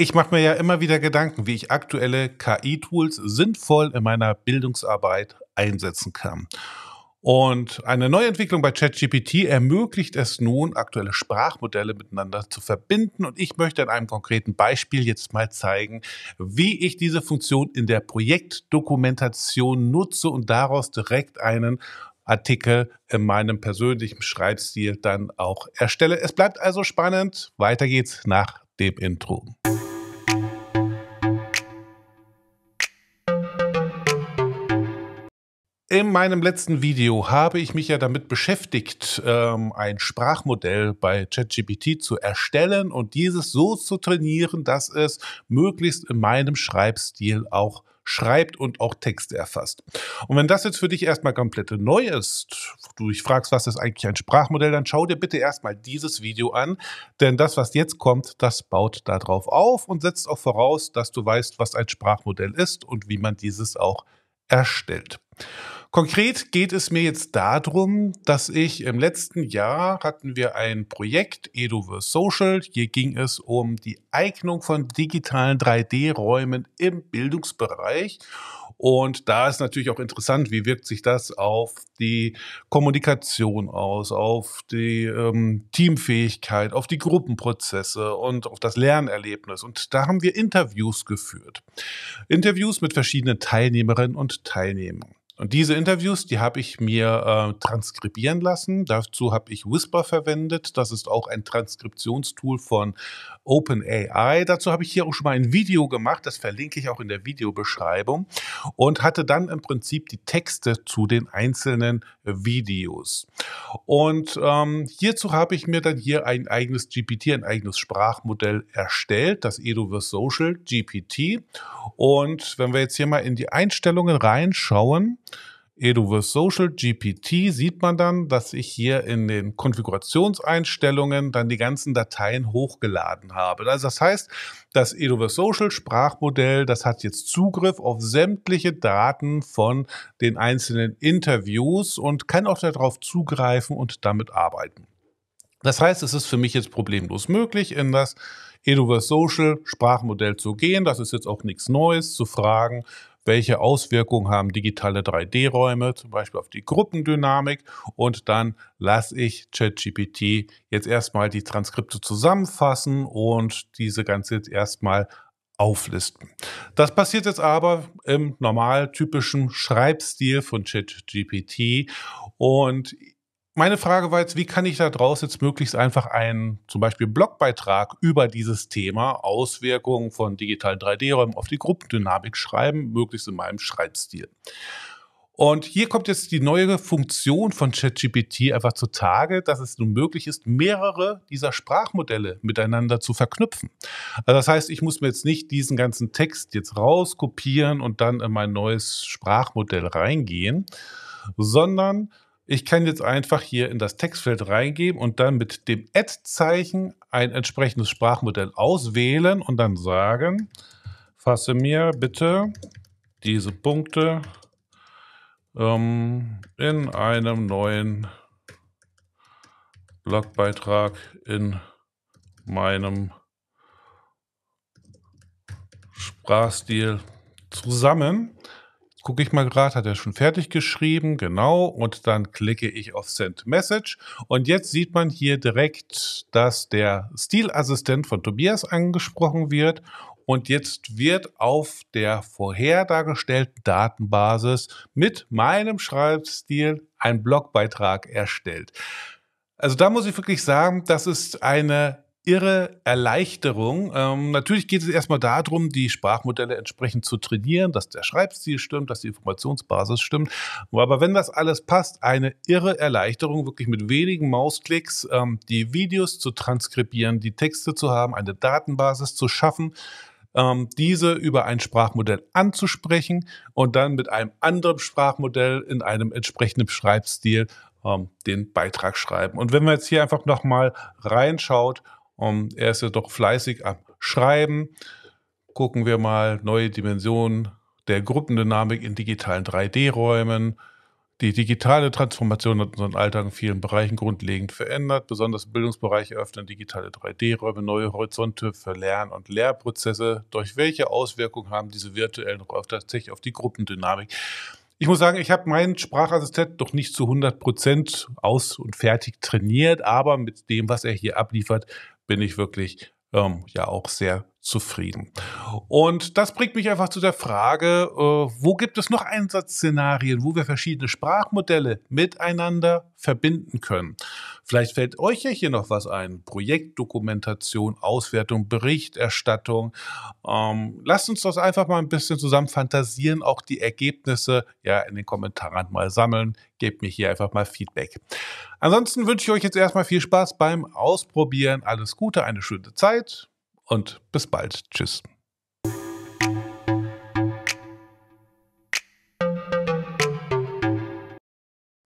Ich mache mir ja immer wieder Gedanken, wie ich aktuelle KI-Tools sinnvoll in meiner Bildungsarbeit einsetzen kann. Und eine Neuentwicklung bei ChatGPT ermöglicht es nun, aktuelle Sprachmodelle miteinander zu verbinden. Und ich möchte an einem konkreten Beispiel jetzt mal zeigen, wie ich diese Funktion in der Projektdokumentation nutze und daraus direkt einen Artikel in meinem persönlichen Schreibstil dann auch erstelle. Es bleibt also spannend. Weiter geht's nach dem Intro. In meinem letzten Video habe ich mich ja damit beschäftigt, ähm, ein Sprachmodell bei ChatGPT zu erstellen und dieses so zu trainieren, dass es möglichst in meinem Schreibstil auch schreibt und auch Texte erfasst. Und wenn das jetzt für dich erstmal komplett neu ist, du dich fragst, was ist eigentlich ein Sprachmodell, dann schau dir bitte erstmal dieses Video an, denn das, was jetzt kommt, das baut darauf auf und setzt auch voraus, dass du weißt, was ein Sprachmodell ist und wie man dieses auch erstellt. Konkret geht es mir jetzt darum, dass ich im letzten Jahr hatten wir ein Projekt Eduverse Social. Hier ging es um die Eignung von digitalen 3D-Räumen im Bildungsbereich. Und da ist natürlich auch interessant, wie wirkt sich das auf die Kommunikation aus, auf die ähm, Teamfähigkeit, auf die Gruppenprozesse und auf das Lernerlebnis. Und da haben wir Interviews geführt. Interviews mit verschiedenen Teilnehmerinnen und Teilnehmern. Und diese Interviews, die habe ich mir äh, transkribieren lassen. Dazu habe ich Whisper verwendet. Das ist auch ein Transkriptionstool von OpenAI. Dazu habe ich hier auch schon mal ein Video gemacht. Das verlinke ich auch in der Videobeschreibung. Und hatte dann im Prinzip die Texte zu den einzelnen Videos. Und ähm, hierzu habe ich mir dann hier ein eigenes GPT, ein eigenes Sprachmodell erstellt, das Eduverse Social GPT. Und wenn wir jetzt hier mal in die Einstellungen reinschauen, Eduverse Social GPT sieht man dann, dass ich hier in den Konfigurationseinstellungen dann die ganzen Dateien hochgeladen habe. Also das heißt, das Eduverse Social Sprachmodell, das hat jetzt Zugriff auf sämtliche Daten von den einzelnen Interviews und kann auch darauf zugreifen und damit arbeiten. Das heißt, es ist für mich jetzt problemlos möglich, in das Eduverse Social Sprachmodell zu gehen. Das ist jetzt auch nichts Neues, zu fragen, welche Auswirkungen haben digitale 3D-Räume, zum Beispiel auf die Gruppendynamik. Und dann lasse ich ChatGPT jetzt erstmal die Transkripte zusammenfassen und diese ganze jetzt erstmal auflisten. Das passiert jetzt aber im normaltypischen Schreibstil von ChatGPT und meine Frage war jetzt, wie kann ich da draus jetzt möglichst einfach einen zum Beispiel Blogbeitrag über dieses Thema Auswirkungen von digitalen 3D-Räumen auf die Gruppendynamik schreiben, möglichst in meinem Schreibstil. Und hier kommt jetzt die neue Funktion von ChatGPT einfach zutage, dass es nun möglich ist, mehrere dieser Sprachmodelle miteinander zu verknüpfen. Also das heißt, ich muss mir jetzt nicht diesen ganzen Text jetzt rauskopieren und dann in mein neues Sprachmodell reingehen, sondern ich kann jetzt einfach hier in das Textfeld reingeben und dann mit dem Add-Zeichen ein entsprechendes Sprachmodell auswählen und dann sagen, fasse mir bitte diese Punkte ähm, in einem neuen Blogbeitrag in meinem Sprachstil zusammen gucke ich mal gerade, hat er schon fertig geschrieben, genau. Und dann klicke ich auf Send Message. Und jetzt sieht man hier direkt, dass der Stilassistent von Tobias angesprochen wird. Und jetzt wird auf der vorher dargestellten Datenbasis mit meinem Schreibstil ein Blogbeitrag erstellt. Also da muss ich wirklich sagen, das ist eine irre Erleichterung. Ähm, natürlich geht es erstmal darum, die Sprachmodelle entsprechend zu trainieren, dass der Schreibstil stimmt, dass die Informationsbasis stimmt. Aber wenn das alles passt, eine irre Erleichterung, wirklich mit wenigen Mausklicks ähm, die Videos zu transkribieren, die Texte zu haben, eine Datenbasis zu schaffen ähm, diese über ein Sprachmodell anzusprechen und dann mit einem anderen Sprachmodell in einem entsprechenden Schreibstil ähm, den Beitrag schreiben. Und wenn man jetzt hier einfach nochmal reinschaut um, er ist ja doch fleißig am Schreiben. Gucken wir mal neue Dimensionen der Gruppendynamik in digitalen 3D-Räumen. Die digitale Transformation hat unseren Alltag in vielen Bereichen grundlegend verändert. Besonders Bildungsbereiche öffnen digitale 3D-Räume neue Horizonte für Lern- und Lehrprozesse. Durch welche Auswirkungen haben diese virtuellen Räume tatsächlich auf die Gruppendynamik? Ich muss sagen, ich habe meinen Sprachassistent doch nicht zu 100 Prozent aus und fertig trainiert, aber mit dem, was er hier abliefert, bin ich wirklich ähm, ja auch sehr zufrieden. Und das bringt mich einfach zu der Frage, äh, wo gibt es noch Einsatzszenarien, wo wir verschiedene Sprachmodelle miteinander verbinden können? Vielleicht fällt euch ja hier noch was ein. Projektdokumentation, Auswertung, Berichterstattung. Ähm, lasst uns das einfach mal ein bisschen zusammen fantasieren, auch die Ergebnisse ja in den Kommentaren mal sammeln. Gebt mir hier einfach mal Feedback. Ansonsten wünsche ich euch jetzt erstmal viel Spaß beim Ausprobieren. Alles Gute, eine schöne Zeit und bis bald. Tschüss.